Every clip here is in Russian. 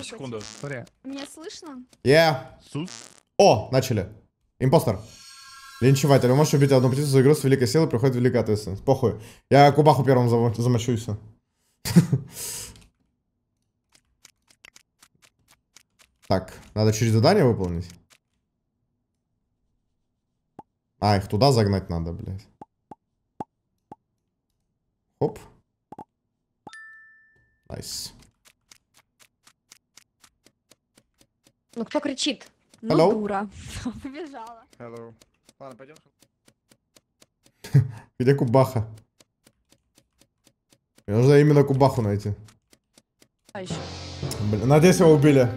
Ой, секунду. Смотри. Меня слышно? Я. Yeah. О, начали. Импостер. Линчеватель, вы можете убить одну птицу за игру с великой силой, приходит великая ответственность. Похуй. Я кубаху первым замочусь. Так, надо через задание выполнить. А, их туда загнать надо, блядь. Оп. Найс. Nice. Ну кто кричит? Ну Hello? дура. Побежала. Hello. Ладно, пойдем. Где Кубаха? Мне нужно именно Кубаху найти. А еще. Блин, надеюсь, его убили.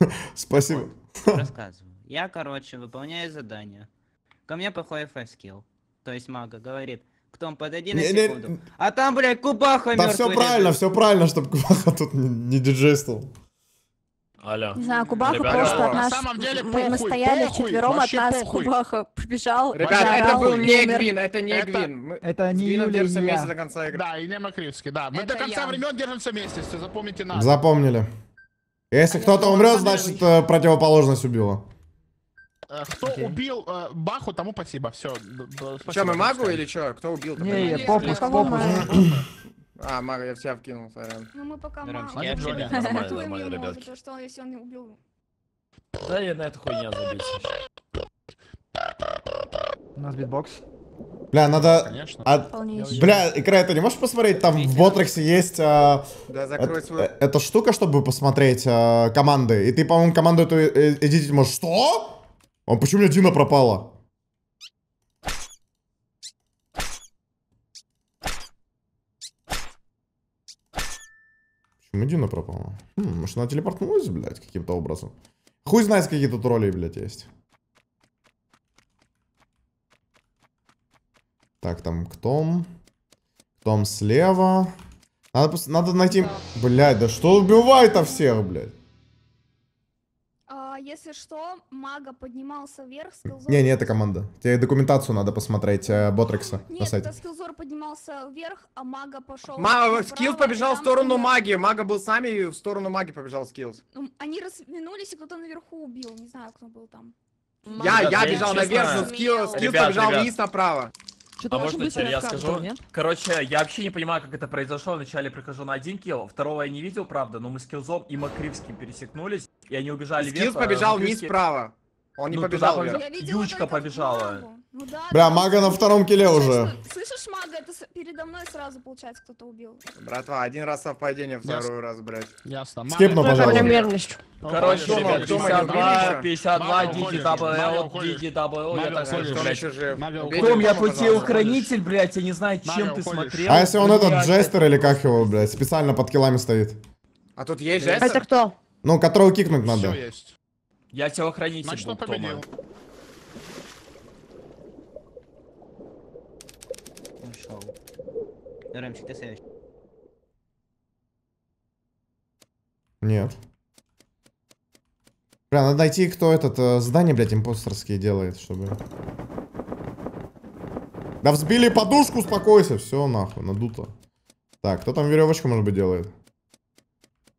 Спасибо. Рассказываю. Я, короче, выполняю задание. Ко мне подходит скилл то есть мага, говорит, Потом, подойди на не, секунду. Не, А там, блядь, Кубаха Да все правильно, все правильно, чтобы Кубаха тут не, не диджействовал. Алло. Не знаю, Кубаха Ребята, просто от нас... На самом деле, похуй, мы, мы стояли похуй, четвером от а нас, похуй. Кубаха побежал, Ребята, заорал, это был не умер. Гвин, это не это, Гвин. Это не Юлия. держимся вместе до конца игры. Да, и не Макривский, да. Мы это до конца я. времен держимся вместе, все, запомните нас. Запомнили. Если а кто-то ну, умрет, значит э, противоположность убила. Э, кто Окей. убил э, Баху, тому спасибо. Все. спасибо, Че, мы магу или что? Кто убил? Не, не, попуск, попуск. А, Мага, я в тебя вкинул, сорян. Ну мы пока Магу. Нормально, нормально, ребятки. Потому что если он не убил... Да я на эту хуйню забился. У нас битбокс. Бля, надо... Конечно. А... Бля, игра, это не можешь посмотреть? Там в Ботрексе есть... А... Да, э, закрой свой... Э, эта штука, чтобы посмотреть а... команды. И ты, по-моему, команду эту эдитить можешь. Что? А почему у меня Дина пропала? Почему Дина пропала? Хм, может она телепортнулась, блядь, каким-то образом? Хуй знает, какие тут роли, блядь, есть. Так, там кто? Том слева. Надо, надо найти... Блядь, да что убивает-то всех, блядь? Если что, мага поднимался вверх, скилзор... Не, не это команда. Тебе документацию надо посмотреть э, Ботрекса Нет, это скилзор поднимался вверх, а мага пошел... Мага, скилл побежал в сторону там... маги. Мага был с нами и в сторону маги побежал скилз. Ну, они разминулись, и кто-то наверху убил. Не знаю, кто был там. Мага, я, я бежал честно... наверх, но скилл, скилл побежал ребят. вниз направо. а можно теперь я скажу? Нет? Короче, я вообще не понимаю, как это произошло. Вначале прихожу на один килл, второго я не видел, правда, но мы с Килзом и Макривским пересекнулись и они убежали Скилз вверх. побежал э, вниз справа. Он не ну, побежал туда вверх. Ючка побежала. Ну, да, Бля, да. мага на втором киле слышишь, уже. Слышишь, мага, это передо мной сразу, получается, кто-то убил. Братва, один раз совпадение, второй Яс... раз, блядь. Ясно. Скипну, пожалуйста. Короче, ребят, 52, 52, дики дабл, дики дабл, я так слышу. блядь. Том, я путил хранитель, блядь, я не знаю, чем ты смотрел. А если он этот джестер или как его, блядь, специально под килами стоит? А тут есть джестер? Это кто? Ну, которого кикнуть надо. Все есть. Я телохранитель Значит, он победил. Нет. Бля, надо найти, кто этот э, здание, блядь, импостерские делает, чтобы... Да взбили подушку, успокойся, все нахуй, надуто. Так, кто там веревочку, может быть, делает?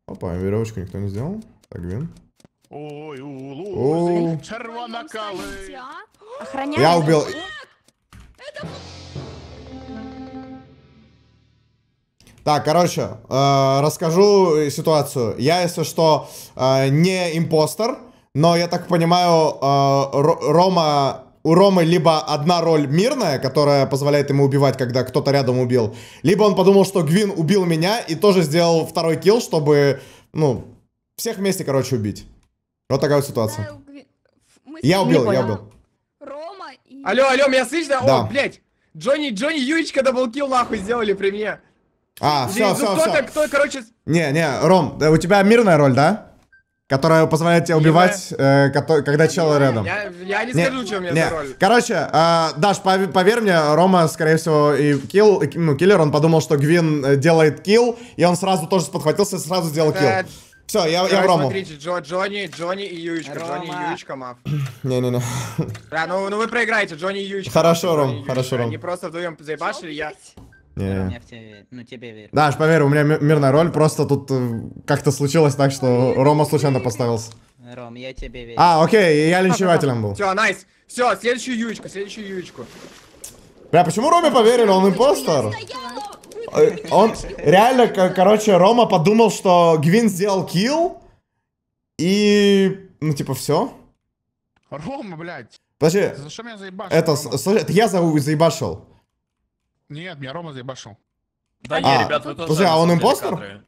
Опа, веревочку никто не сделал. Так, Гвин. Ой, улу, червонокалы. Я убил. Так, короче, э, расскажу ситуацию. Я, если что, э, не импостер, но я так понимаю, э, Рома у Ромы либо одна роль мирная, которая позволяет ему убивать, когда кто-то рядом убил, либо он подумал, что Гвин убил меня и тоже сделал второй килл, чтобы, ну, всех вместе, короче, убить. Вот такая вот ситуация. Я убил, я убил. Рома и... Алло, алло, меня слышно? Да. О, блядь. Джонни, Джонни Юечка даблкил нахуй сделали при мне. А, все, все, все. Кто-то, кто, короче... Не, не, Ром, у тебя мирная роль, да? которая позволяет тебя убивать, э, когда чел рядом. Я, я не, скажу, скажу, чем я не. роль. Короче, э, Даш, поверь мне, Рома, скорее всего, и килл, и, ну, киллер, он подумал, что Гвин э, делает килл, и он сразу тоже подхватился и сразу сделал Это... килл. Э, Все, я, я в Рому. Смотрите, Джо, Джонни, Джонни и Юечка, Рома. Джонни и Юечка, маф. Не-не-не. Да, ну, ну вы проиграете, Джонни и Юечка. Хорошо, Ром, хорошо, Ром. Они просто вдвоем заебашили, я... Э. Я в тебе, ну, тебе верю. Да, аж поверь, у меня мирная роль, просто тут э, как-то случилось так, что ну, Рома случайно поставился. Ром, я тебе верю. А, окей, я линчевателем был. Все, найс. Все, следующую юечку, следующую юечку. Бля, почему Роме поверили? Он импостер? Э, он реально, короче, Рома подумал, что Гвин сделал килл. И, ну, типа, все. Рома, блядь, Подожди, за что меня заебашил? это, слушай, это я за- заебашил. Нет, меня Рома заебашил. Да а, не, А, ребят, вы тоже... подожди, а он импостер?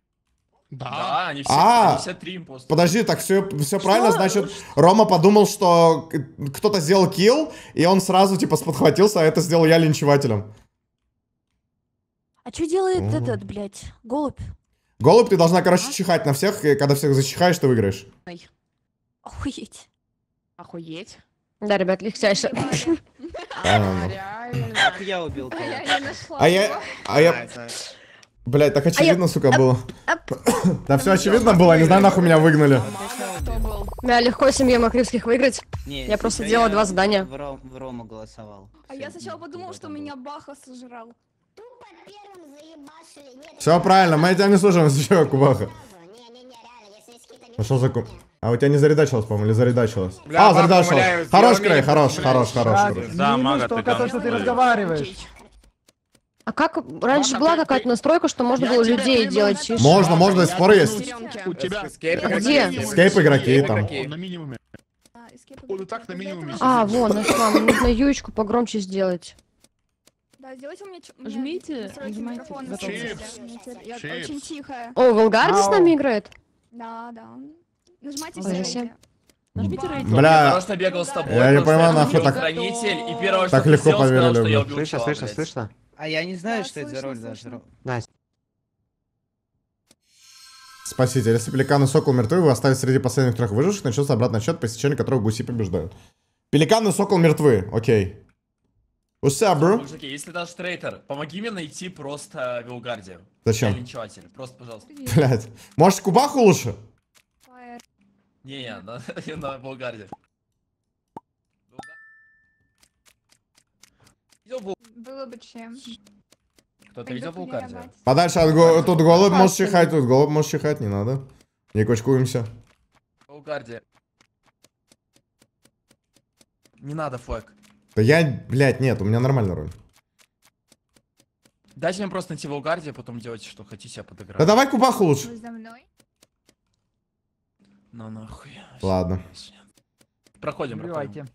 Да. Да, они все, А. они все три импостера. Подожди, так все, все правильно, значит, Рома подумал, что кто-то сделал килл, и он сразу типа сподхватился, а это сделал я линчевателем. А что делает Мгм. этот, блядь, голубь? Голубь, ты должна, короче, а? чихать на всех, и когда всех зачихаешь, ты выиграешь. Охуеть. Охуеть. Да, ребят, легчайше. А, я убил А я А я... А я... Блять, так а очевидно, сука, было. Да все очевидно было, не знаю, нахуй меня выгнали. Да, легко семье Макривских выиграть. Я просто делал два задания. В Рома голосовал. А я сначала типа, подумал, что меня Баха сожрал. Все правильно, мы тебя не слушаем, сейчас Кубаха. Ну что за куб? А у тебя не зарядачилось, по-моему, или зарядачилось? Бля, а, зарядачилось. Хорош, край, хорош, хорош, хорош. Да, мага, ты что ты разговариваешь. А как раньше была какая-то настройка, что можно было людей делать? Можно, можно, если форы есть. Где? Скейп игроки там. Ну, а, вон, нашла. Ну нужно Юечку погромче сделать. Да, сделайте мне... Жмите, нажимайте. Я очень тихая. О, Волгарди с нами играет? Да, да. Нажимайте все. Нажмите Бля. Я просто бегал с тобой. Я не пойму, нахуй так. Хранитель, и первое, так легко поверили. Слышно, слышно, слышно. А я не знаю, что это за роль даже. Настя. Спасите, если пеликаны сокол мертвы, вы остались среди последних трех выживших, начнется обратный счет, по истечению которого гуси побеждают. Пеликаны сокол мертвы, окей. Уся, а, бро. Мужики, если даже трейтер, помоги мне найти просто Вилгарди. Зачем? Просто, пожалуйста. Блять. Может, Кубаху лучше? Не, на, на болгарде. Было бы чем. Кто-то видел болгарде? Подальше от го... тут голубь может чихать, тут голубь может чихать, не надо. Не кучкуемся. Болгарде. Не надо флаг. Да я, блядь, нет, у меня нормальный роль. Дайте мне просто найти волгарди, а потом делайте, что хотите, я подыграю. Да давай кубаху лучше. за мной? Ну нахуй. Ладно. Проходим, проходим.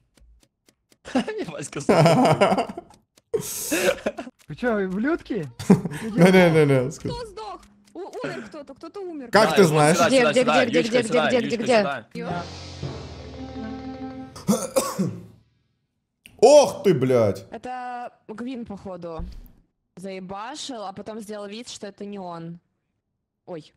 Васька Вы что, ублюдки? Не-не-не-не. Кто сдох? Умер кто-то, кто-то умер. Как ты знаешь? Где, где, где, где, где, где, где, где, где? Ох ты, блядь! Это Гвин, походу, заебашил, а потом сделал вид, что это не он. Ой.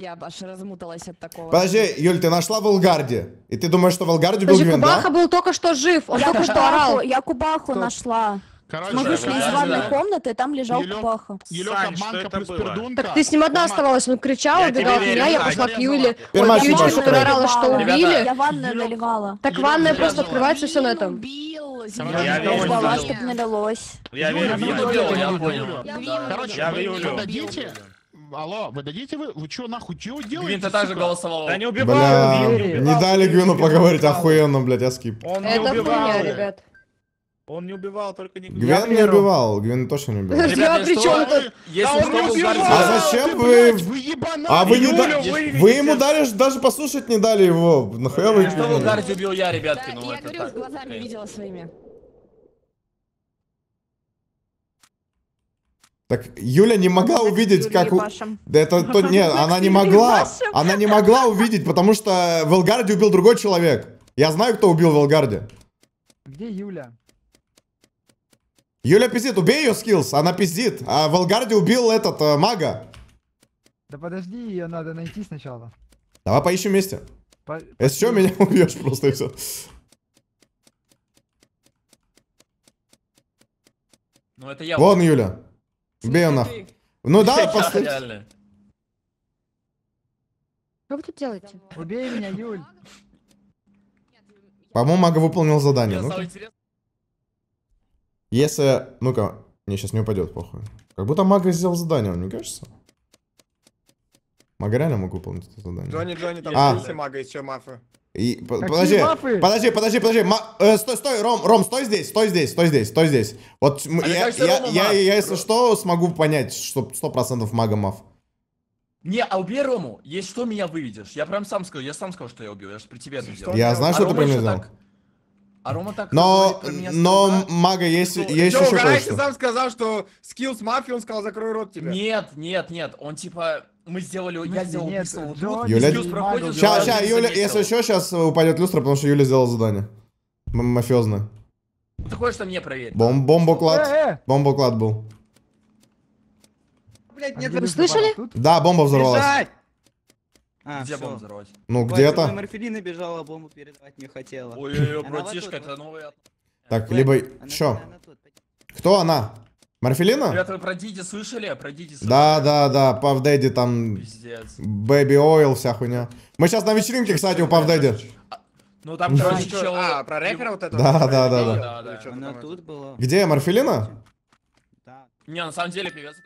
Я аж размуталась от такого. Подожди, Юль, ты нашла Волгарди. И ты думаешь, что Волгарди был Гвин, Кубаха да? был только что жив, он я только что орал. Я Кубаху Кто? нашла. Короче, Мы вышли из ванной да. комнаты, там лежал Елёк, Кубаха. Елёк, Сань, обманка это плюс пердунка. Так ты с ним одна оставалась, он кричал, убегал от меня, я пошла к Юле. Ой, к Юле, которая орала, что убили. Я ванную наливала. Так ванная просто открывается, все на этом. Я ждала, чтобы налилось. Я верю, ну я понял, я понял. Короче, вы дадите? алло, вы дадите вы? Вы что, нахуй, чего делаете? Гвинта ты голосовал. Да не убивал, Бля, не, убивал. не дали Гвину поговорить, охуенно, блядь, я скип. Он не Это убивал. Хуйня, ребят. Он не убивал, только не Гвен не убивал, Гвен точно не убивал. А ребят, при чем это? Если а он не убивал, а зачем вы... Вы А вы не дали... Вы ему дали, даже послушать не дали его. Нахуя вы... Что вы Гарди убил я, ребятки? Ну, я говорю, глазами видела своими. Так Юля не могла увидеть, Юля как... Да это то... Нет, она не могла. Она не могла увидеть, потому что в Элгарде убил другой человек. Я знаю, кто убил в Элгарде. Где Юля? Юля пиздит, убей ее скиллс, она пиздит. А в Элгарде убил этот, э, мага. Да подожди, ее надо найти сначала. Давай поищем вместе. По... Если что, меня убьешь просто и все. Ну, это я. Вон Юля. Бенов. Ну да, поставь. Что вы тут делаете? Убей меня, Юль. По-моему, Мага выполнил задание. Ну Если... Ну-ка, мне сейчас не упадет, похуй. Как будто Мага сделал задание, мне кажется. Мага реально мог выполнить это задание. Джонни, Джонни, там а. мага еще мафы. И, подожди, мафы? подожди, подожди, подожди, Ма... э, стой, стой, Ром, Ром, стой здесь, стой здесь, стой здесь, стой здесь. Вот а я, я, я, я, я, если что, смогу понять, что сто процентов мага маф. Не, а убей Рому, если что, меня выведешь. Я прям сам скажу, я сам сказал, что я убил, я же при тебе это сделал. Я знаю, а что ты про меня знал. А Рома так но, меня но сказал, мага есть, что? Ну, есть Чё, еще а кое-что. сам сказал, что скилл с мафией, он сказал, закрой рот тебе. Нет, нет, нет, он типа, мы сделали, я сделал нет, пиксел. Джо, Юля... Сейчас, сейчас, Юля, если еще сейчас упадет люстра, потому что Юля сделала задание. М Мафиозное. Ты хочешь что мне проверить? Бом бомбоклад. Э, э. Бомбоклад был. Блять, а нет, вы слышали? Да, бомба взорвалась. А, где все. бомбу взорвать? Ну, где-то. Морфелина бежала, бомбу передавать не хотела. Ой-ой-ой, братишка, это новый... Так, либо... что? Кто она? Морфелина? Ребята, вы про Диди слышали? Про Диди слышали? Да, да, да, Пав Дэдди там... Пиздец. Бэби Ойл, вся хуйня. Мы сейчас на вечеринке, кстати, у Пав Дэдди. Ну там, короче, чел... А, про рэпера вот этого? Да, да, да. да. да, да. Она тут была. Где, Морфелина? Да. Не, на самом деле, певец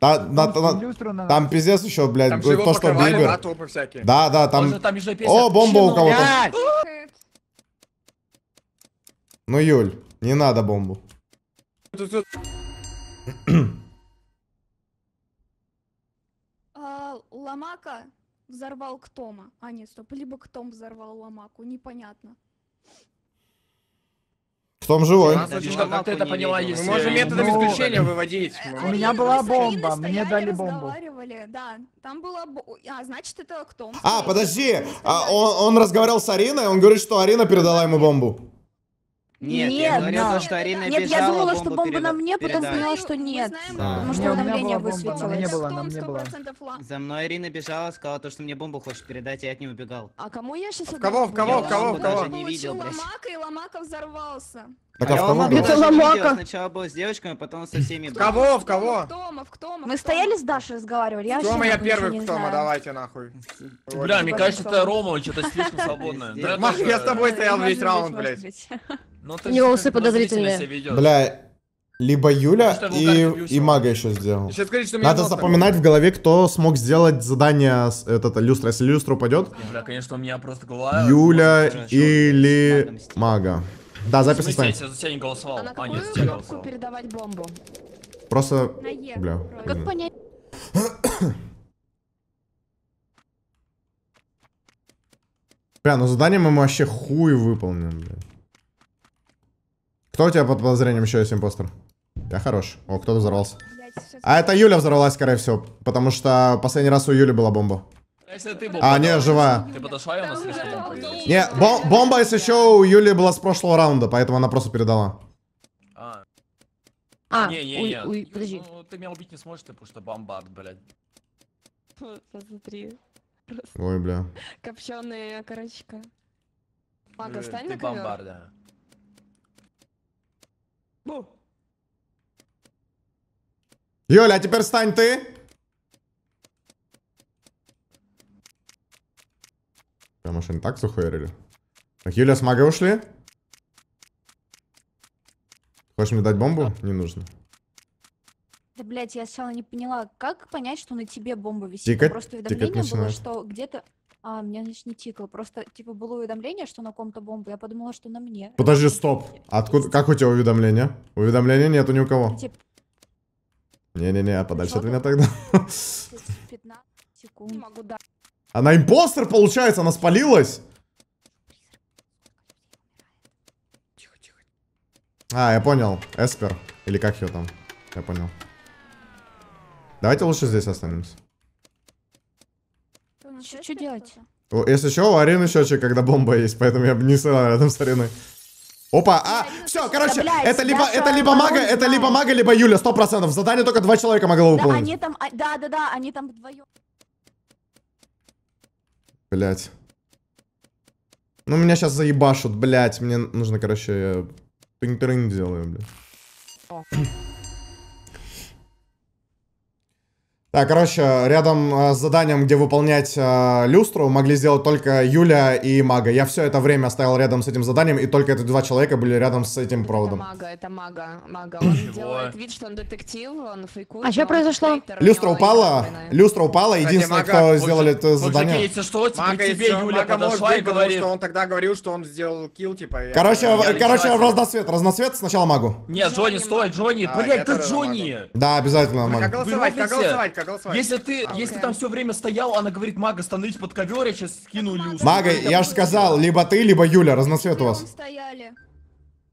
да, там, да, там, там пиздец еще, блядь, там то, что Бибер. Да, да, да, там... Боже, там О, бомба у кого-то. Ну, Юль, не надо бомбу. А, Ломака взорвал Ктома. А, нет, стоп. Либо Ктом взорвал Ломаку. Непонятно. Ктом живой. ты это поняла, если... Мы можем методом ну, исключения выводить. У э, меня была бомба, мне дали бомбу. Да, там была... А, значит, это кто? А, подожди, а, он разговаривал с Ариной, он говорит, что Арина передала ему бомбу. Нет, нет, я говорил, но... что Арина нет, бежала, я думала, бомбу что бомба перед... на мне, потом поняла, что нет. Потому что уведомление высветилось. Не было, нам не было. За мной Арина бежала, сказала то, что мне бомбу хочешь передать, и я от нее убегал. А кому я сейчас... А в кого, в кого, в кого, в кого? Я не видел, и Ломака взорвался. Так, а, а в кого? ломака. Сначала был с девочками, потом со всеми. В кого? В кого? В Тома, Мы стояли с Дашей разговаривали. Я Тома, я первый в Тома, давайте нахуй. Бля, мне кажется, это Рома, что-то слишком свободное. Маш, я с тобой стоял весь раунд, блядь. Ну, у него усы подозрительные. Бля, либо Юля и, и мага еще сделал. Сейчас скажи, что Надо запоминать в голове, кто смог сделать задание с этот, люстра. Если люстра упадет. Бля, конечно, у меня просто голова. Юля или мага. Да, запись на Я за тебя не голосовал. а, а нет, за тебя голосовал. передавать бомбу? Просто... Бля. Как понять? Бля, ну задание мы вообще хуй выполним, бля. Кто у тебя под подозрением еще есть импостер? Я хорош. О, кто-то взорвался. А это Юля взорвалась, скорее всего. Потому что последний раз у Юли была бомба. А, не, живая. Ты подошла, и она слишком Не, бомба, если еще у Юли была с прошлого раунда, поэтому она просто передала. А, А, не, не, не. ой, ой, подожди. Ну, ты меня убить не сможешь, ты, просто что блядь. Смотри, Ой, бля. копченая корочка. Мага, Э, встань Ты на ковер. бомбар, да. Юля, а теперь стань ты. Потому что они так захуярили. Так, Юля с магой ушли? Хочешь мне дать бомбу? Не нужно. Да, блядь, я сначала не поняла, как понять, что на тебе бомба висит? Тикать, Просто уведомление было, что где-то... А, меня, значит, не тикало. Просто, типа, было уведомление, что на ком-то бомба. Я подумала, что на мне. Подожди, стоп. Откуда... Как у тебя уведомление? Уведомления нету ни у кого. Не-не-не, а подальше от меня тогда. 15 секунд. Не могу дать. Она импостер, получается, она спалилась? А, я понял. Эспер. Или как ее там? Я понял. Давайте лучше здесь останемся. Что, что делать? Если что, у Арины счетчик, когда бомба есть, поэтому я не стану рядом с Ариной. Опа, а, ну все, короче, это либо, это либо мага, это либо мага, либо Юля, сто процентов. Задание только два человека могло выполнить. Да, они там, а, да, да, да, они там вдвоем. Блять. Ну меня сейчас заебашут, блять. Мне нужно, короче, я... Тынь-тынь делаю, блядь. Так, э, короче, рядом э, с заданием, где выполнять э, люстру, могли сделать только Юля и Мага. Я все это время стоял рядом с этим заданием, и только эти два человека были рядом с этим проводом. Это Мага, это Мага, Мага. Он Чего? делает вид, что он детектив, он фейкует. А что произошло? Люстра упала, люстра упала, единственное, Кстати, Мага, кто сделал это задание. Получается, что типа Мага, тебе Юля Мага подошла и говорит... Потому, что он тогда говорил, что он сделал килл, типа... Короче, я короче, в разноцвет, разноцвет сначала Магу. Нет, Джонни, стой, Джонни, а, блядь, это Джонни! Да, обязательно, а Мага. Как голосовать, как голосовать, голосование. Если ты, а, если okay. там все время стоял, она а говорит, Мага, становись под ковер, я сейчас скину люстру. Мага, я же сказал, либо ты, либо Юля, разноцвет у вас. стояли.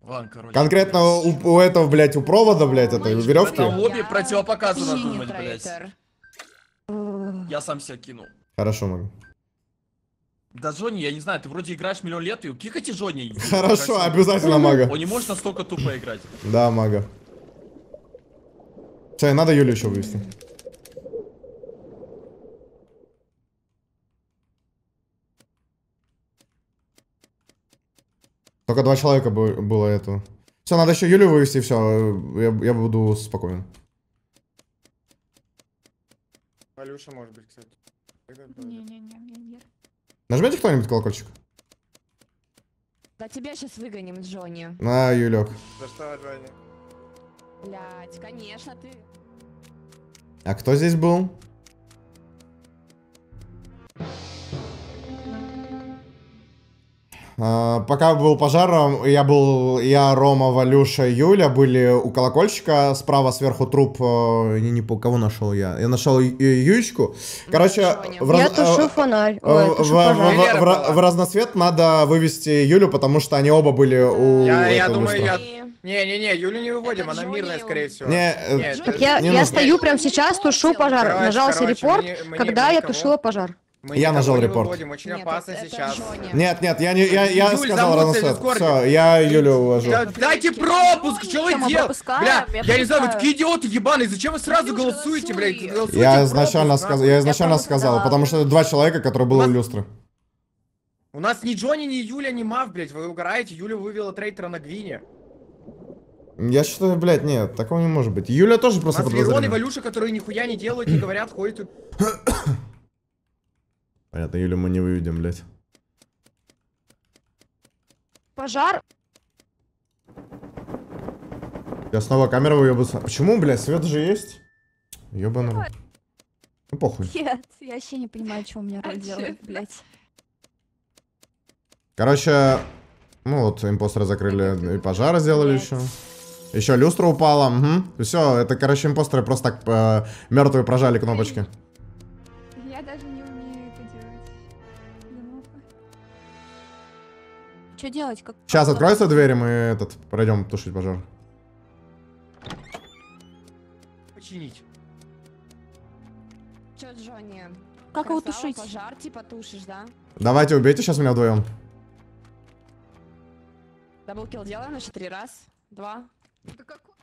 Ван, король. Конкретно у, у этого, блядь, у провода, блядь, этой веревки. На лобби противопоказано думать, блядь. Я сам себя кинул. Хорошо, Мага. Да, Джонни, я не знаю, ты вроде играешь миллион лет, и кикати Джонни. Хорошо, обязательно мага. Он не может настолько тупо играть. Да, мага. Все, надо Юлю еще вывести. Только два человека было это. Все, надо еще Юлю вывести, все. Я, я буду спокоен. Алюша, может быть, кстати. Не-не-не, Нажмите кто-нибудь колокольчик. Да тебя сейчас выгоним, Джонни. На, Юлек. За что, Джонни? Блять, конечно, ты. А кто здесь был? А, пока был пожаром, я был, я, Рома, Валюша, Юля были у колокольчика, справа сверху труп, э, не, не по кого нашел я, я нашел Юечку. Короче, в раз... я тушу э, фонарь. Э, Ой, тушу в, в, в, в разноцвет надо вывести Юлю, потому что они оба были у. Я, я думаю, я не-не-не, Юлю не выводим, это она Джунио. мирная, скорее всего. Не, Нет, это... я, не я ну, стою прямо сейчас, тушу пожар. Давай, Нажался короче, репорт, мне, мне, когда мне я тушила пожар. Мы я нажал репорт. Очень нет, опасно сейчас. Джонни. Нет, нет, я не, я, я Юль, сказал рано Все, я Юлю увожу. Да, дайте пропуск, что вы делаете? Бля, я, я не знаю, вы такие идиоты ебаные, зачем вы сразу Юль, голосуете, блядь? Голосуйте я изначально сказал, я изначально сказал, потому что это два человека, которые были у люстры. У нас ни Джонни, ни Юля, ни Мав, блядь, вы угораете, Юля вывела трейдера на Гвине. Я считаю, блядь, нет, такого не может быть. Юля тоже просто подозревает. У нас Лерон и Валюша, которые нихуя не делают, не говорят, ходят... Понятно, Юлю мы не выведем, блядь. Пожар. Я снова камеру уебаться. Почему, блядь, свет же есть? Ёбаный. Ну похуй. Нет, я вообще не понимаю, что у меня а роль делает, блядь. Короче, ну вот, импостера закрыли и пожара сделали Нет. еще. Еще люстра упала. Угу. Все, это, короче, импостеры просто так э, мертвые прожали кнопочки. Что делать? Как... Сейчас откроются двери, мы этот пройдем тушить пожар. Починить. Че, Джонни? Как его тушить? Пожар типа тушишь, да? Давайте убейте сейчас меня вдвоем. Даблкил делаем, значит, три раз, два. Да какой?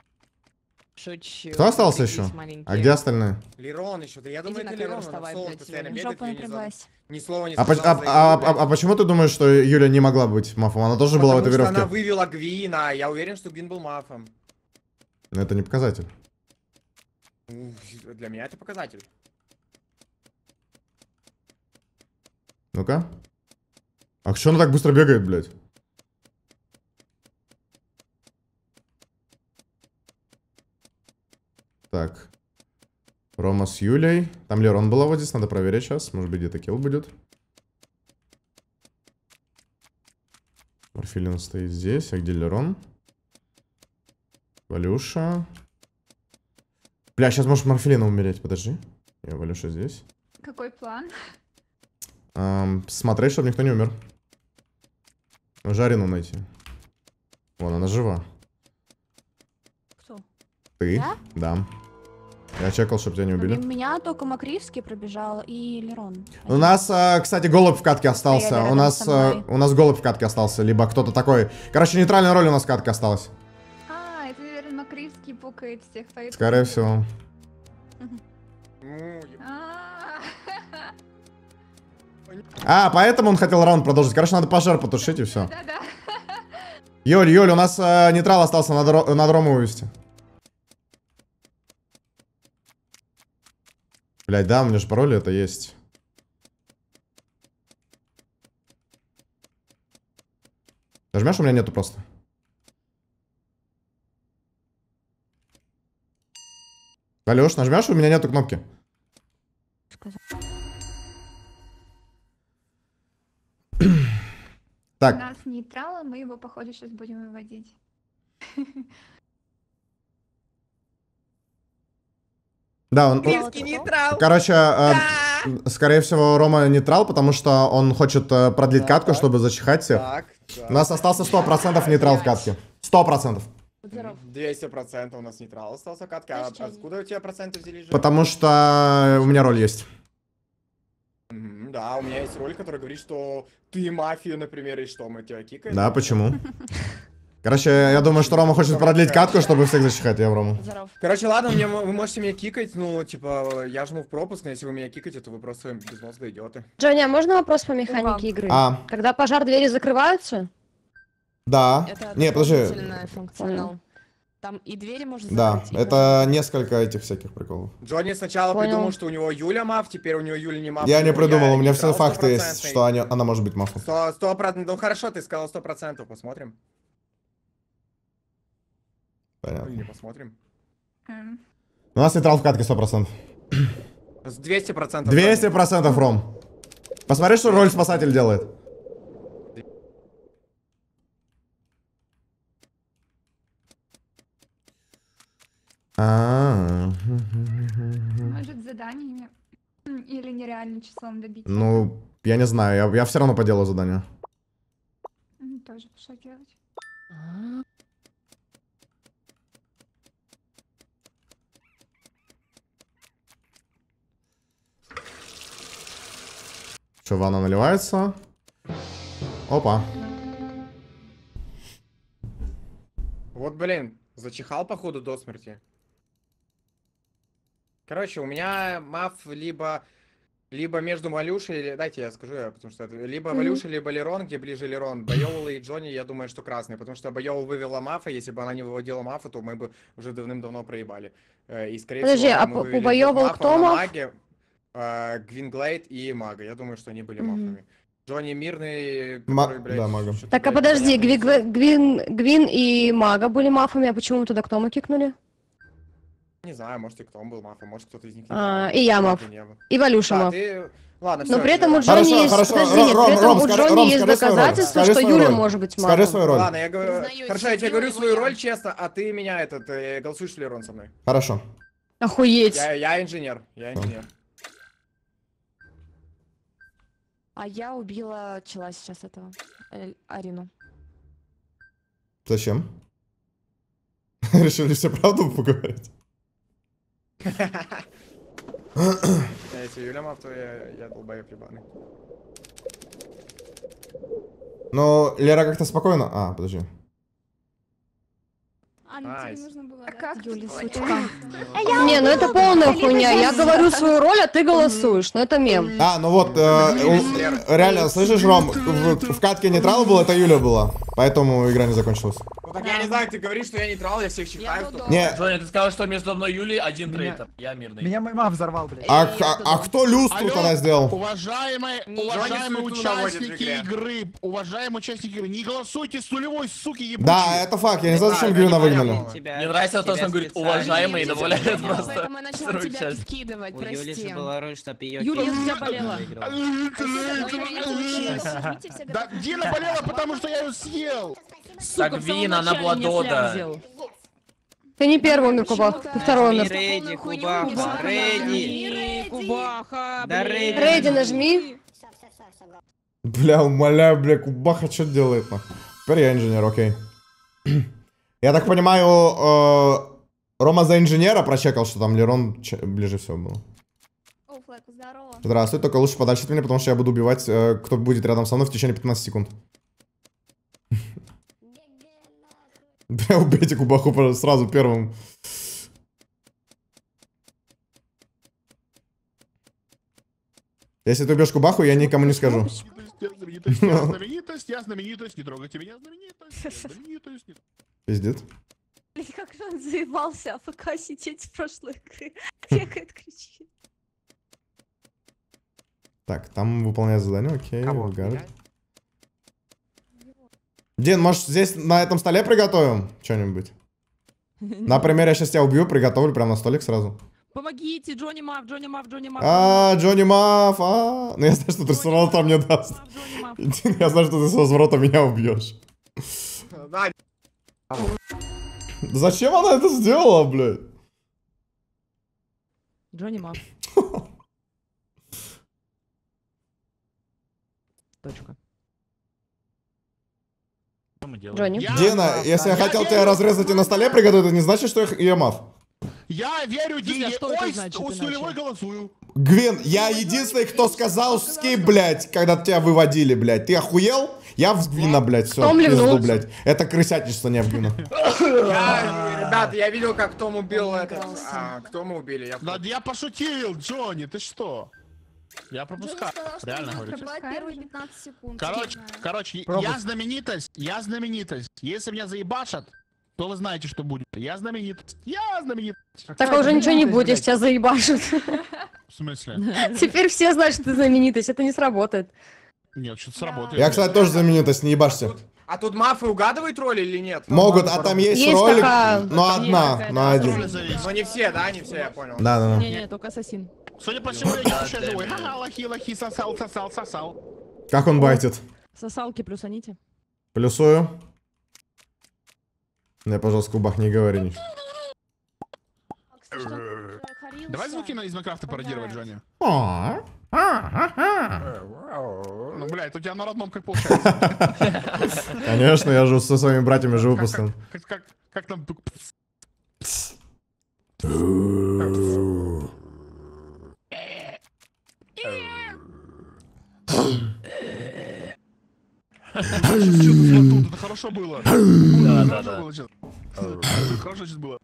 Шучу. Кто э, остался еще? А маленькие. А где остальные? Лерон еще. Да я Иди это Лерон. Вставай, он не Ни слова не а, сказал, а, а, а, а почему ты думаешь, что Юля не могла быть мафом? Она тоже Потому была в этой веревке. она вывела Гвина. Я уверен, что Гвин был мафом. Но это не показатель. Для меня это показатель. Ну-ка. А что она так быстро бегает, блядь? Так. Рома с Юлей. Там Лерон была вот здесь, надо проверить сейчас. Может быть, где-то килл будет. Морфилин стоит здесь. А где Лерон? Валюша. Бля, сейчас может Морфилина умереть, подожди. Я Валюша здесь. Какой план? Эм, смотреть, чтобы никто не умер. Жарину найти. Вон, она жива. Кто? Ты? Я? Да. Я чекал, чтобы тебя не убили. Блин, меня только Макривский пробежал и Лерон. У нас, а, кстати, голубь в катке остался. У нас, а, у нас голубь в катке остался, либо кто-то такой. Короче, нейтральная роль у нас в катке осталась. А, это, наверное, Макривский пукает всех. Поэтому... Скорее всего. А, поэтому он хотел раунд продолжить. Короче, надо пожар потушить и все. Йоль, Йоль, у нас э, нейтрал остался, надо, надо Рому вывести. Блять, да, у меня же пароль это есть. Нажмешь, у меня нету просто. Алеш, нажмешь, у меня нету кнопки. Так. У нас нейтрала, мы его, походу, сейчас будем выводить. Да, он... Римский нейтрал. Короче, э, да. э, скорее всего, Рома нейтрал, потому что он хочет э, продлить да, катку, так, чтобы зачихать все. Так, так. У нас остался 100% нейтрал в катке. 100%. 200% у нас нейтрал остался катка. А откуда у тебя проценты взяли? Потому что у меня роль есть. Да, у меня есть роль, которая говорит, что ты мафия, например, и что, мы тебя кикаем? Да, почему? Короче, я думаю, что Рома хочет продлить катку, чтобы всех защищать, я в Рому. Короче, ладно, мне, вы можете меня кикать, ну, типа, я жму в пропуск, но если вы меня кикаете, то вы просто без безмозглые идиоты. Джонни, а можно вопрос по механике игры? А. Когда пожар, двери закрываются? Да. Это не, подожди. функционал. Там и двери можно закрыть. Да, это несколько этих всяких приколов. Джонни сначала Понял. придумал, что у него Юля маф, теперь у него Юля не маф. Я не придумал, я у меня все факты есть, что они, она может быть мафом. Сто процентов. Ну хорошо, ты сказал сто процентов, посмотрим. Понятно. Не ну, посмотрим. Эм. У нас нейтрал в катке 100%. С 200%. 200% Ром. Посмотри, что роль спасатель делает. А -а -а. Может, заданиями или нереально числом добить? Ну, я не знаю, я, я все равно по делу задание. Тоже пошла делать. Что, ванна наливается? Опа. Вот, блин, зачихал, походу, до смерти. Короче, у меня маф либо... Либо между Малюшей, или... дайте я скажу, потому что это... Либо mm Малюша, либо Лерон, где ближе Лерон. Байовал и Джонни, я думаю, что красные, потому что Байовал вывела мафа, если бы она не выводила мафа, то мы бы уже давным-давно проебали. Э, и, скорее Подожди, всего, а по Байовал кто маф? Гвинглайт и Мага. Я думаю, что они были мафами. Джонни Мирный, который, блядь, да, магом. Так, а подожди, Гви... Гвин... Гвин и Мага были мафами, а почему мы туда Ктома кикнули? Не знаю, может и Ктом был мафом, может кто-то из них не а, И я маф. И Валюша а, маф. Ладно, Но при этом у Джонни есть... Хорошо. Подожди, нет, при этом у Джонни есть доказательства, что Юля может быть мафом. Скажи свою роль. Ладно, я говорю... Хорошо, я тебе говорю свою роль честно, а ты меня этот... Э, голосуешь ли Рон со мной? Хорошо. Охуеть. я инженер, я инженер. А я убила чела сейчас этого. Э, Арину. Зачем? Решили все правду поговорить? Если Юля мав, то я, я долбоеб Ну, Лера как-то спокойно... А, подожди. А, ну тебе нужно было как Юли Сучка. Э, не, ну это полная хуйня. Я говорю свою роль, а ты голосуешь. Ну это мем. А, ну вот, э, реально, слышишь, Ром, в катке нейтрал был, это Юля была. Поэтому игра не закончилась. Так я не знаю, ты говоришь, что я нейтрал, я всех чихаю. кто- ну Не, Джонни, ты сказал, что между мной и Юлей один Меня- трейтер. Я мирный. Меня мой мама взорвал, блядь. А, а, кто люстру тогда сделал? Уважаемые, уважаемые участники игры, уважаемые участники игры, не голосуйте с нулевой, суки, ебучие. Да, это факт, я не знаю, зачем Грина выгнали. Тебя, Мне нравится то, что он говорит уважаемые и добавляет просто. Поэтому я начала тебя часть. вкидывать, У Юли же была роль, чтобы ее... Юля, я заболела. Да, Гена болела, потому что я ее съел. Сука, Сагвин, она была Дода. Ты не первый умер, Кубах, ты второй умер. Рейди, Кубаха, Рейди. Кубаха, да Рейди. Рейди нажми. Бля, умоляю, бля, Кубаха что делает, нахуй? Теперь я инженер, окей. Я так понимаю, э, Рома за инженера прочекал, что там Лерон ближе всего был. здорово. Здравствуй, только лучше подальше от меня, потому что я буду убивать, э, кто будет рядом со мной в течение 15 секунд. Да, убейте Кубаху сразу первым. Если ты убьешь Кубаху, я никому не скажу. Знаменитость, Пиздец. Блин, как же он заебался АФК сидеть в прошлой игры. Бегает, кричит. Так, там выполняет задание, окей. Кого? Гард. Дин, может, здесь на этом столе приготовим что-нибудь? Например, я сейчас тебя убью, приготовлю прямо на столик сразу. Помогите, Джонни Маф, Джонни Маф, Джонни Маф. А, Джонни Маф, а. Ну я знаю, что ты с ворота мне даст. Дин, я знаю, что ты с разворота меня убьешь. Зачем она это сделала, блядь? Джонни Маф. Точка мы делаем? Джонни. Я Дина, прав, если да. я хотел я тебя верю. разрезать и на столе приготовить, это не значит, что я ЕМАФ. Я верю а Дине. Что Ой, значит, с нулевой голосую. Гвин, я единственный, кто сказал ски, блядь, когда тебя выводили, блядь. Ты охуел? Я в Гвина, блядь, все, Том пизду, блядь. Это крысятничество, не в Гвина. Ребята, я видел, как Том убил этот... А, кто мы убили? я пошутил, Джонни, ты что? Я пропускаю. Сказал, Реально говорю. первые 15 Короче, короче, я знаменитость, я знаменитость. Если меня заебашат, то вы знаете, что будет. Я знаменитость. Я знаменитость. Так, так уже ничего не будет, если тебя заебашат. В смысле? Теперь все знают, что ты знаменитость. Это не сработает. Нет, что-то сработает. Я, кстати, тоже знаменитость, не ебашься. А тут а мафы угадывают роли или нет? Могут, а там есть, есть ролик, такая... но одна, на один. Но ну, не все, да, не все, я понял. Да, да, да. Не-не, только ассасин. Судя по всему, я не душе живой. Ха-ха, лохи, лохи, сосал, сосал, сосал. Как он байтит? Сосалки плюсаните. Плюсую. Мне, ну, пожалуйста, кубах не говори Давай звуки из Майнкрафта пародировать, Джонни. А, а, а, ну, блядь, у тебя на родном как получается. Конечно, я же со своими братьями живу постоянно. Как там... что хорошо было. Да, да, да. Хорошо сейчас было.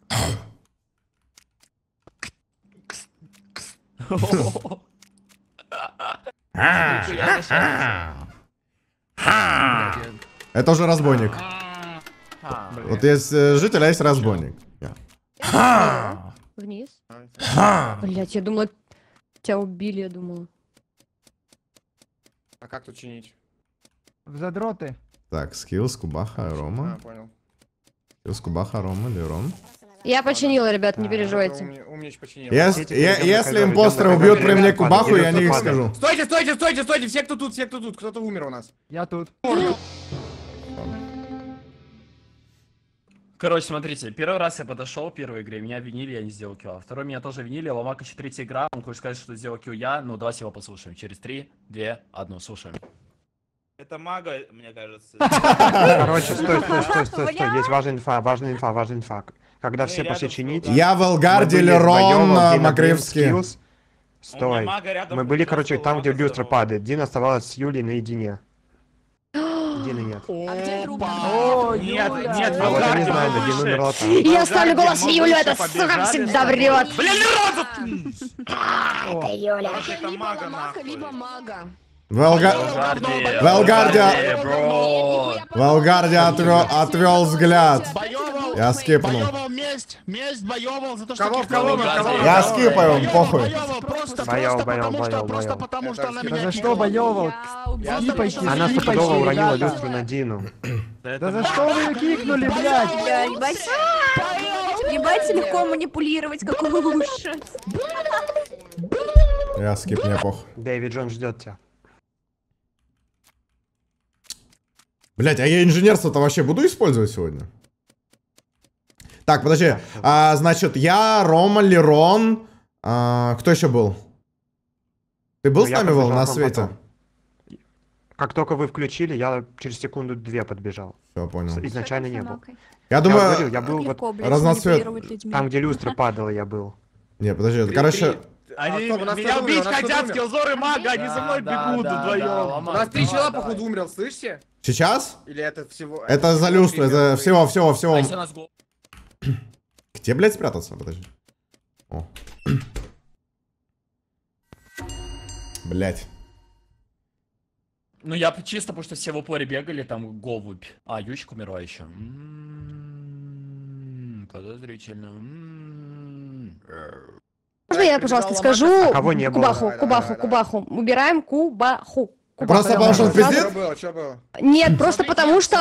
Это уже разбойник. Вот есть э, житель, а есть разбойник. Вниз. Блять, я думала, тебя убили, я думала. А как тут чинить? В задроты. Так, скилл Скубаха, Рома. А, понял. Скилл Скубаха, Рома, или Ром? Я починила, ребят, не а, переживайте. Если импостеры убьют при мне Кубаху, я не их скажу. Стойте, стойте, стойте, стойте, все кто тут, все кто тут, кто-то умер у нас. Я тут. Короче, смотрите, первый раз я подошел в первой игре, меня винили я не сделал килла. Второй меня тоже винили, Ломак еще третья игра, он хочет сказать, что сделал килл я, ну давайте его послушаем. Через три, две, одну, слушаем. Это мага, мне кажется. Короче, стой, стой, стой, стой, стой. Есть важная инфа, важная инфа, важный инфа. Когда ну, все пошли чинить... Я в Алгарде Делерон, Макревский. Стой. Мы были, короче, там, где люстра падает. Дина оставалась с Юлей наедине. Дина нет. А где Трубка? О, нет, нет, а вот я не знаю, но Дина умерла там. Я ставлю голос Юлю, это сука всегда врет. Блин, Роза! Это Юля. Либо мага, либо мага. Велга... Велгардия... Велгардия отвел, взгляд. я скипнул. месть, месть боевал за то, что... Кого, кого, кого, я скипаю, похуй. Боевал, просто, боевал, просто, боевал, потому, что, просто потому, что она меня... За что боевал? Скипайте, Она стопудово уронила люстру на Дину. Да за что вы ее кикнули, блядь? Ебать. Ебать, легко манипулировать, как лучше. Я скип, мне похуй. Дэвид Джон ждет тебя. Блять, а я инженерство-то вообще буду использовать сегодня? Так, подожди. А, значит, я, Рома, Лерон. А, кто еще был? Ты был ну, с нами, Вол, на свете? Потом. Как только вы включили, я через секунду две подбежал. Все, понял. Изначально не был. Я, я думаю, говорил, я был вот разноцвет. Там, где люстра падала, я был. Не, подожди, короче, они а, стоп, меня умер, убить хотят, скиллзоры мага, они за мной да, бегут да, вдвоем. Да, у нас три чела, походу, умерл, слышите? Сейчас? Или это всего... Это, это за люстру, это всего, всего, всего. А нас... Где, блядь, спрятаться? Подожди. О. блядь. Ну, я чисто, потому что все в упоре бегали, там голубь. А, ючик умерла еще. М -м -м, подозрительно. Можно я, пожалуйста, скажу? А кого не было? Кубаху, Кубаху, Кубаху. Убираем Кубаху. Просто потому что он пиздит? Нет, просто потому что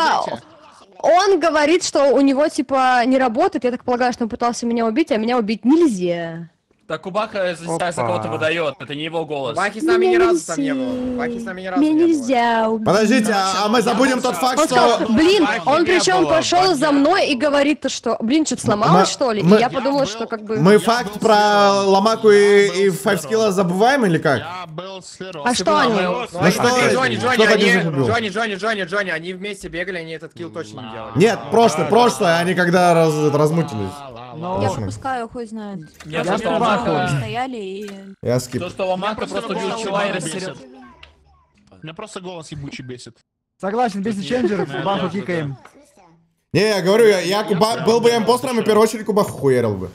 он говорит, что у него, типа, не работает. Я так полагаю, что он пытался меня убить, а меня убить нельзя. Так Кубаха за кого-то выдает, это не его голос. Кубахи с нами ни разу там не было. Кубахи с нами ни разу Меня нельзя убить. Подождите, а, а мы забудем тот факт, он что... Сказал, блин, он причем пошел за мной и говорит, что, блин, что-то сломалось, что ли? Мы... И я подумал, что как бы... Мы факт про Ломаку и, и Файвскилла забываем или как? Я был с А что они? Ну, ну что? Джонни, Джонни, они... Джонни, Джонни, Джонни, Джонни, они вместе бегали, они этот килл точно не делали. Нет, прошлое, прошлое, они когда размутились. Но... Ну, я пропускаю, хуй знает. Я, я просто ломака... стояли и... Я скип. То, что ломака просто бил чела и рассерет. Меня просто голос ебучий бесит. Согласен, без ченджеров, баху кикаем. Не, я говорю, я, я куба, был бы я импостером, и в первую очередь кубаху хуерил бы.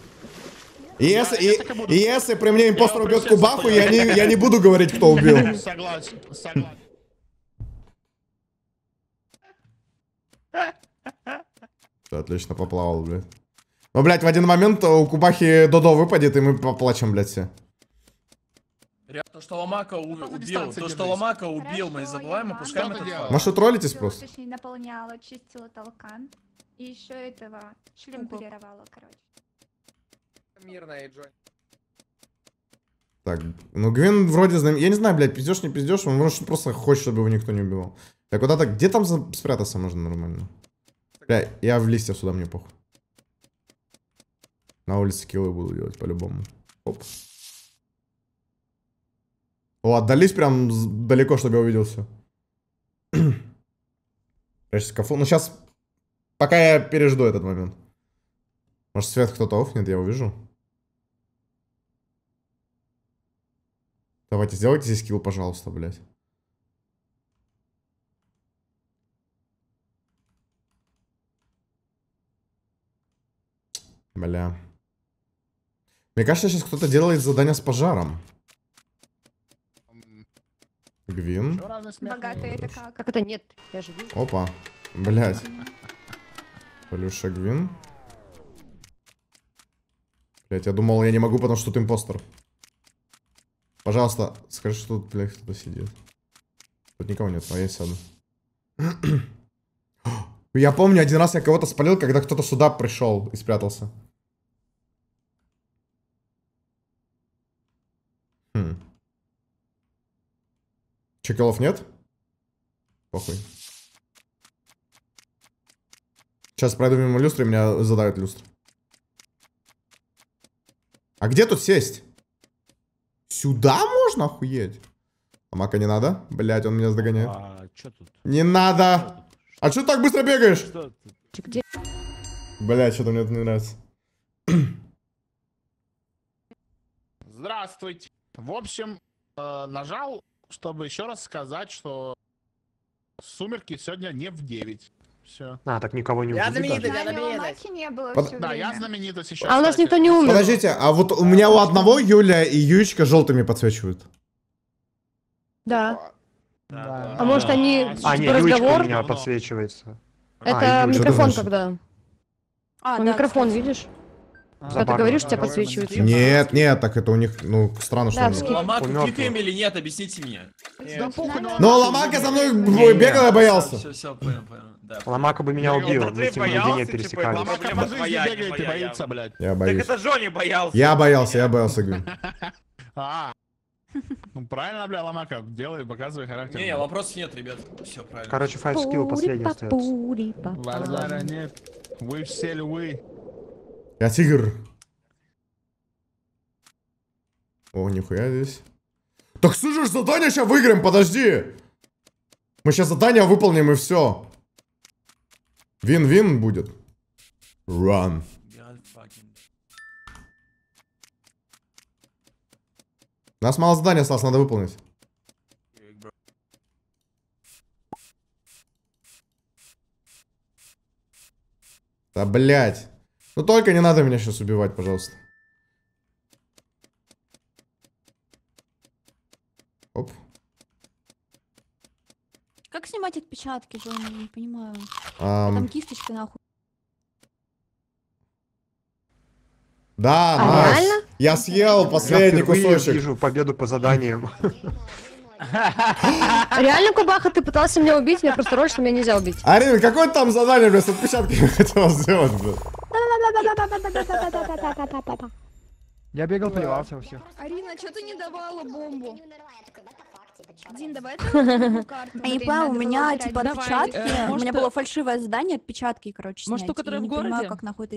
И если, и, и если при мне импостер убьет кубаху, я не, я не буду говорить, кто убил. Согласен, согласен. Отлично поплавал, блядь. Но, блядь, в один момент у Кубахи Додо выпадет, и мы поплачем, блядь, все. Ребят, то, что Ломака у... убил, то, что Ломака убил, мы не забываем, Иван. опускаем Что-то этот факт. Может, вы просто? Точнее, наполняла, чистила толкан. И еще этого шлюмпулировала, короче. Мирная, Джой. Так, ну Гвин вроде знаем, Я не знаю, блядь, пиздешь, не пиздешь, он может просто хочет, чтобы его никто не убивал. Так, куда-то, где там спрятаться можно нормально? Бля, я в листья сюда, мне похуй. На улице киллы буду делать по-любому. Оп. О, отдались прям далеко, чтобы я увидел все. Прячься кафу. Ну, сейчас... Пока я пережду этот момент. Может, свет кто-то офнет, я увижу. Давайте, сделайте здесь килл, пожалуйста, блядь. Бля. Мне кажется, сейчас кто-то делает задание с пожаром. Гвин. Богатые это как? Как это нет? Я же вижу. Опа. Блять. Полюша Гвин. Блять, я думал, я не могу, потому что тут импостер. Пожалуйста, скажи, что тут, блядь, кто-то сидит. Тут никого нет, а я сяду. я помню, один раз я кого-то спалил, когда кто-то сюда пришел и спрятался. Чекалов нет? Похуй. Сейчас пройду мимо люстры, меня задают люстру. А где тут сесть? Сюда можно охуеть? А мака не надо? Блять, он меня сдогоняет. А, чё тут? Не надо! Что а чё ты так быстро бегаешь? Что где? Блять, что-то мне это не нравится. Здравствуйте. В общем, э, нажал чтобы еще раз сказать, что сумерки сегодня не в 9. Все. А, так никого не я знаменитость, даже. я знаменитость. Не было Под... Да, я знаменитость еще. А у нас никто не умер. Подождите, а вот у меня у одного Юля и Юечка желтыми подсвечивают. Да. да. да. А может они а, типа а нет, разговор? у меня подсвечивается. А, Это а, микрофон когда. А, да, микрофон, кстати. видишь? Когда ты говоришь, у тебя подсвечивается. Нет, нет, так это у них, ну, странно, что Да, они- скип. Ломаку Пулемётка. или нет, объясните мне. Ну, ну, а но ломака за мной бегал, я боялся. Все, все, понял, понял. Да. Ломака бы меня ну, убил, мы с ним наедине пересекались. Ломака по Проблема не бегает боится, блядь. Я Так это Джонни боялся. Я боялся, я боялся, Гвин. А. Ну правильно, бля, ломака, делай, показывай характер. Не, вопросов нет, ребят. Все правильно. Короче, файв скилл последний остается. Варвара нет. Вы все львы. Я тигр. О, нихуя здесь. Так слышишь, задание сейчас выиграем, подожди. Мы сейчас задание выполним и все. Вин-вин будет. Run. У нас мало заданий осталось, надо выполнить. Да блять. Ну только не надо меня сейчас убивать, пожалуйста. Оп. Как снимать отпечатки, Я не понимаю. Um... Там кисточка нахуй. Да, а Найс. Реально? Я съел последний я кусочек. Я вижу победу по заданиям. Реально, Кубаха, ты пытался меня убить, меня просто роль, что меня нельзя убить. Арина, какое там задание, блядь, с отпечатками хотел сделать, блядь? Я бегал, плевался у всех. Арина, что ты не давала бомбу? Дин, давай карту. у меня типа отпечатки, у меня было фальшивое задание отпечатки, короче, Может, то, которое в городе? как находится.